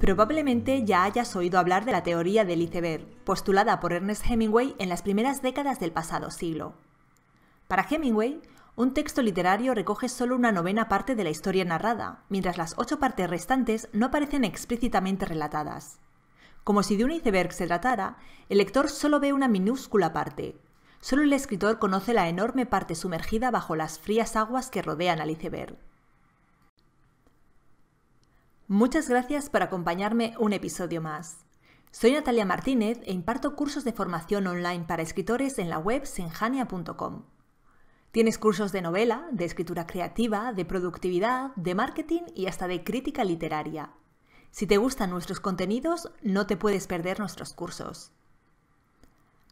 Probablemente ya hayas oído hablar de la teoría del iceberg, postulada por Ernest Hemingway en las primeras décadas del pasado siglo. Para Hemingway, un texto literario recoge solo una novena parte de la historia narrada, mientras las ocho partes restantes no aparecen explícitamente relatadas. Como si de un iceberg se tratara, el lector solo ve una minúscula parte. Solo el escritor conoce la enorme parte sumergida bajo las frías aguas que rodean al iceberg. Muchas gracias por acompañarme un episodio más. Soy Natalia Martínez e imparto cursos de formación online para escritores en la web senjania.com. Tienes cursos de novela, de escritura creativa, de productividad, de marketing y hasta de crítica literaria. Si te gustan nuestros contenidos, no te puedes perder nuestros cursos.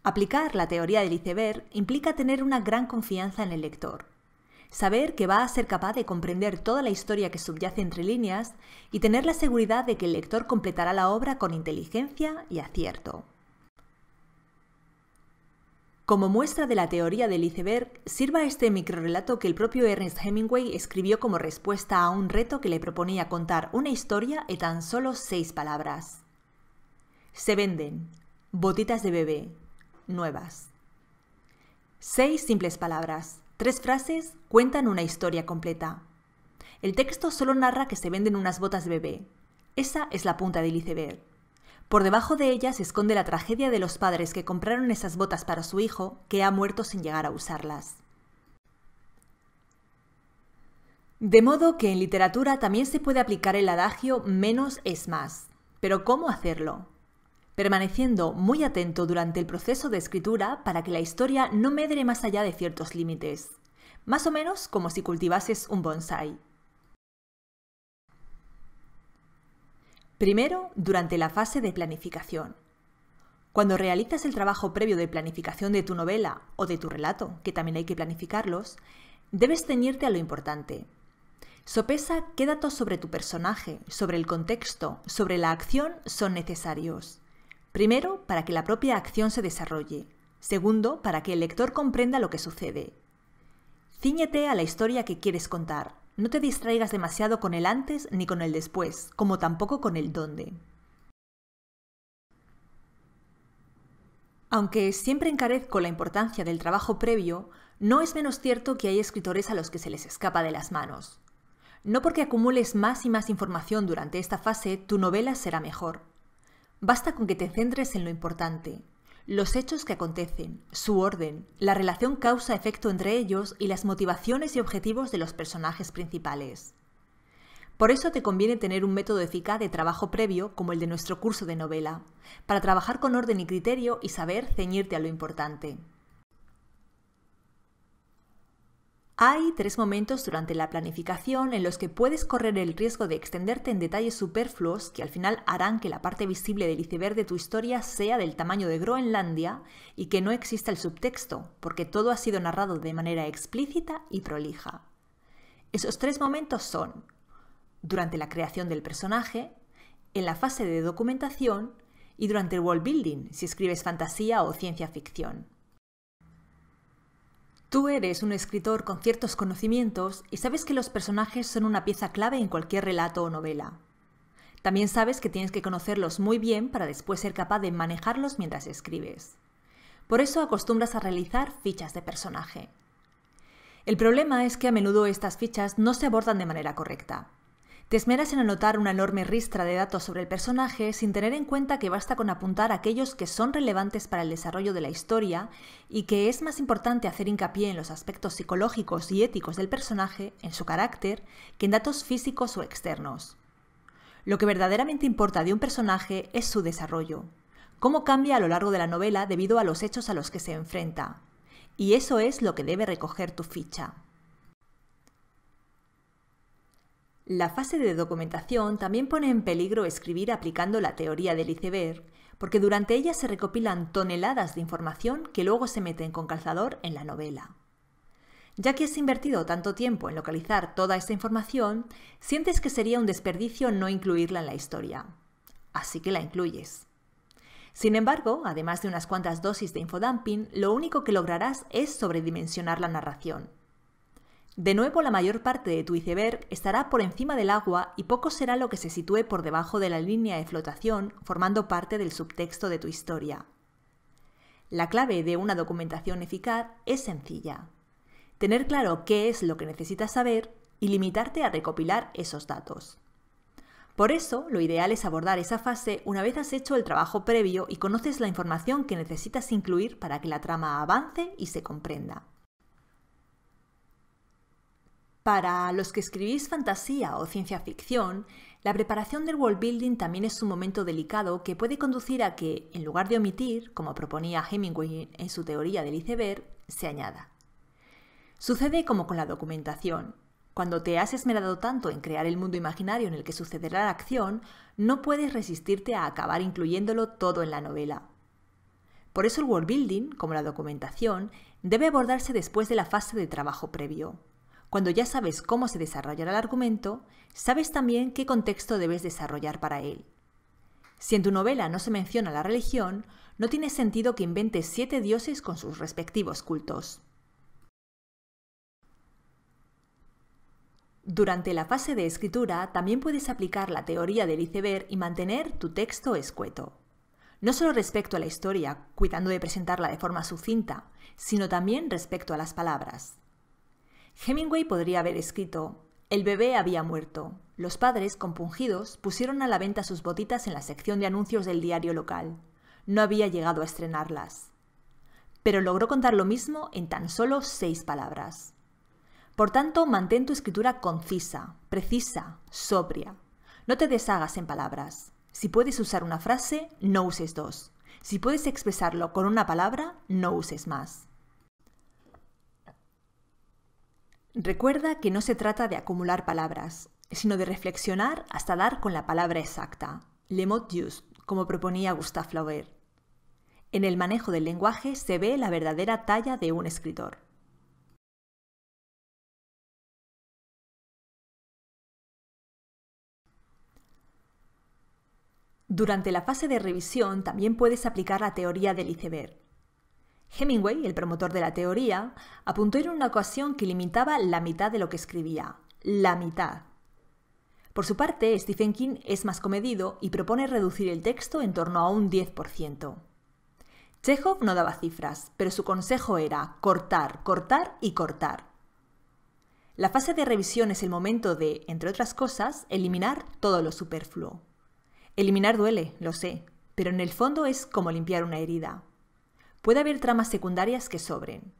Aplicar la teoría del iceberg implica tener una gran confianza en el lector saber que va a ser capaz de comprender toda la historia que subyace entre líneas y tener la seguridad de que el lector completará la obra con inteligencia y acierto. Como muestra de la teoría del iceberg, sirva este microrelato que el propio Ernest Hemingway escribió como respuesta a un reto que le proponía contar una historia en tan solo seis palabras. Se venden botitas de bebé, nuevas. Seis simples palabras, Tres frases cuentan una historia completa. El texto solo narra que se venden unas botas de bebé. Esa es la punta del iceberg. Por debajo de ella se esconde la tragedia de los padres que compraron esas botas para su hijo, que ha muerto sin llegar a usarlas. De modo que en literatura también se puede aplicar el adagio menos es más. Pero ¿cómo hacerlo? permaneciendo muy atento durante el proceso de escritura para que la historia no medre más allá de ciertos límites, más o menos como si cultivases un bonsai. Primero, durante la fase de planificación. Cuando realizas el trabajo previo de planificación de tu novela o de tu relato, que también hay que planificarlos, debes ceñirte a lo importante. Sopesa qué datos sobre tu personaje, sobre el contexto, sobre la acción son necesarios. Primero, para que la propia acción se desarrolle. Segundo, para que el lector comprenda lo que sucede. Cíñete a la historia que quieres contar. No te distraigas demasiado con el antes ni con el después, como tampoco con el dónde. Aunque siempre encarezco la importancia del trabajo previo, no es menos cierto que hay escritores a los que se les escapa de las manos. No porque acumules más y más información durante esta fase, tu novela será mejor. Basta con que te centres en lo importante, los hechos que acontecen, su orden, la relación causa-efecto entre ellos y las motivaciones y objetivos de los personajes principales. Por eso te conviene tener un método eficaz de trabajo previo como el de nuestro curso de novela, para trabajar con orden y criterio y saber ceñirte a lo importante. Hay tres momentos durante la planificación en los que puedes correr el riesgo de extenderte en detalles superfluos que al final harán que la parte visible del iceberg de tu historia sea del tamaño de Groenlandia y que no exista el subtexto, porque todo ha sido narrado de manera explícita y prolija. Esos tres momentos son durante la creación del personaje, en la fase de documentación y durante el world building, si escribes fantasía o ciencia ficción. Tú eres un escritor con ciertos conocimientos y sabes que los personajes son una pieza clave en cualquier relato o novela. También sabes que tienes que conocerlos muy bien para después ser capaz de manejarlos mientras escribes. Por eso acostumbras a realizar fichas de personaje. El problema es que a menudo estas fichas no se abordan de manera correcta. Te esmeras en anotar una enorme ristra de datos sobre el personaje sin tener en cuenta que basta con apuntar aquellos que son relevantes para el desarrollo de la historia y que es más importante hacer hincapié en los aspectos psicológicos y éticos del personaje, en su carácter, que en datos físicos o externos. Lo que verdaderamente importa de un personaje es su desarrollo, cómo cambia a lo largo de la novela debido a los hechos a los que se enfrenta. Y eso es lo que debe recoger tu ficha. La fase de documentación también pone en peligro escribir aplicando la teoría del iceberg, porque durante ella se recopilan toneladas de información que luego se meten con calzador en la novela. Ya que has invertido tanto tiempo en localizar toda esta información, sientes que sería un desperdicio no incluirla en la historia. Así que la incluyes. Sin embargo, además de unas cuantas dosis de infodumping, lo único que lograrás es sobredimensionar la narración. De nuevo, la mayor parte de tu iceberg estará por encima del agua y poco será lo que se sitúe por debajo de la línea de flotación, formando parte del subtexto de tu historia. La clave de una documentación eficaz es sencilla. Tener claro qué es lo que necesitas saber y limitarte a recopilar esos datos. Por eso, lo ideal es abordar esa fase una vez has hecho el trabajo previo y conoces la información que necesitas incluir para que la trama avance y se comprenda. Para los que escribís fantasía o ciencia ficción, la preparación del world building también es un momento delicado que puede conducir a que, en lugar de omitir, como proponía Hemingway en su teoría del iceberg, se añada. Sucede como con la documentación. Cuando te has esmerado tanto en crear el mundo imaginario en el que sucederá la acción, no puedes resistirte a acabar incluyéndolo todo en la novela. Por eso el world building, como la documentación, debe abordarse después de la fase de trabajo previo. Cuando ya sabes cómo se desarrollará el argumento, sabes también qué contexto debes desarrollar para él. Si en tu novela no se menciona la religión, no tiene sentido que inventes siete dioses con sus respectivos cultos. Durante la fase de escritura también puedes aplicar la teoría del iceberg y mantener tu texto escueto. No solo respecto a la historia, cuidando de presentarla de forma sucinta, sino también respecto a las palabras. Hemingway podría haber escrito, el bebé había muerto. Los padres, compungidos, pusieron a la venta sus botitas en la sección de anuncios del diario local. No había llegado a estrenarlas. Pero logró contar lo mismo en tan solo seis palabras. Por tanto, mantén tu escritura concisa, precisa, sobria. No te deshagas en palabras. Si puedes usar una frase, no uses dos. Si puedes expresarlo con una palabra, no uses más. Recuerda que no se trata de acumular palabras, sino de reflexionar hasta dar con la palabra exacta, le mot juste, como proponía Gustave Flaubert. En el manejo del lenguaje se ve la verdadera talla de un escritor. Durante la fase de revisión también puedes aplicar la teoría del iceberg Hemingway, el promotor de la teoría, apuntó en una ocasión que limitaba la mitad de lo que escribía. La mitad. Por su parte, Stephen King es más comedido y propone reducir el texto en torno a un 10%. Chekhov no daba cifras, pero su consejo era cortar, cortar y cortar. La fase de revisión es el momento de, entre otras cosas, eliminar todo lo superfluo. Eliminar duele, lo sé, pero en el fondo es como limpiar una herida. Puede haber tramas secundarias que sobren.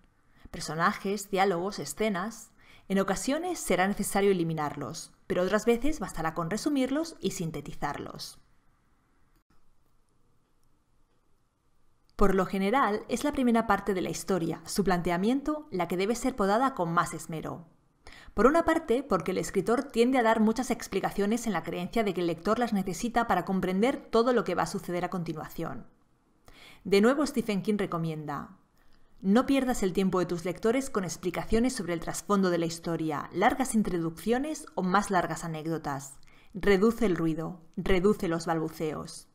Personajes, diálogos, escenas. En ocasiones será necesario eliminarlos, pero otras veces bastará con resumirlos y sintetizarlos. Por lo general, es la primera parte de la historia, su planteamiento, la que debe ser podada con más esmero. Por una parte, porque el escritor tiende a dar muchas explicaciones en la creencia de que el lector las necesita para comprender todo lo que va a suceder a continuación. De nuevo Stephen King recomienda no pierdas el tiempo de tus lectores con explicaciones sobre el trasfondo de la historia, largas introducciones o más largas anécdotas. Reduce el ruido, reduce los balbuceos.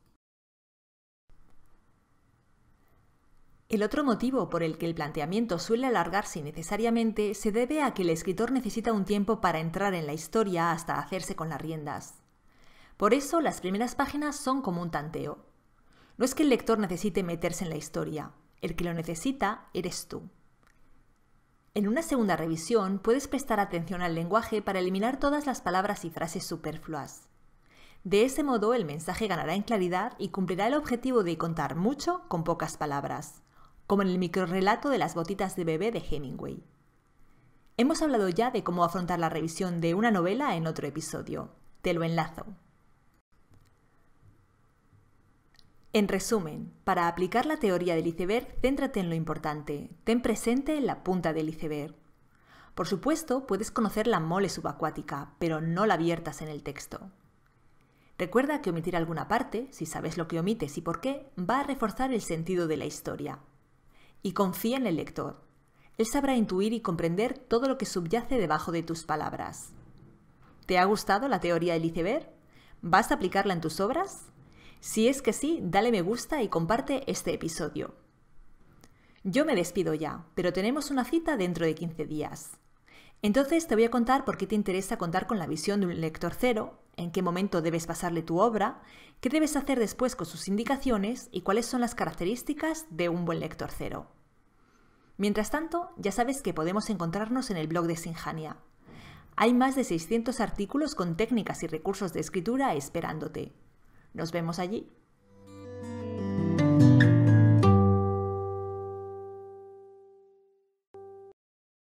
El otro motivo por el que el planteamiento suele alargarse innecesariamente se debe a que el escritor necesita un tiempo para entrar en la historia hasta hacerse con las riendas. Por eso las primeras páginas son como un tanteo, no es que el lector necesite meterse en la historia, el que lo necesita eres tú. En una segunda revisión puedes prestar atención al lenguaje para eliminar todas las palabras y frases superfluas. De ese modo el mensaje ganará en claridad y cumplirá el objetivo de contar mucho con pocas palabras, como en el microrelato de las botitas de bebé de Hemingway. Hemos hablado ya de cómo afrontar la revisión de una novela en otro episodio. Te lo enlazo. En resumen, para aplicar la teoría del iceberg, céntrate en lo importante, ten presente la punta del iceberg. Por supuesto, puedes conocer la mole subacuática, pero no la abiertas en el texto. Recuerda que omitir alguna parte, si sabes lo que omites y por qué, va a reforzar el sentido de la historia. Y confía en el lector. Él sabrá intuir y comprender todo lo que subyace debajo de tus palabras. ¿Te ha gustado la teoría del iceberg? ¿Vas a aplicarla en tus obras? Si es que sí, dale me gusta y comparte este episodio. Yo me despido ya, pero tenemos una cita dentro de 15 días. Entonces te voy a contar por qué te interesa contar con la visión de un lector cero, en qué momento debes pasarle tu obra, qué debes hacer después con sus indicaciones y cuáles son las características de un buen lector cero. Mientras tanto, ya sabes que podemos encontrarnos en el blog de Sinjania. Hay más de 600 artículos con técnicas y recursos de escritura esperándote. Nos vemos allí.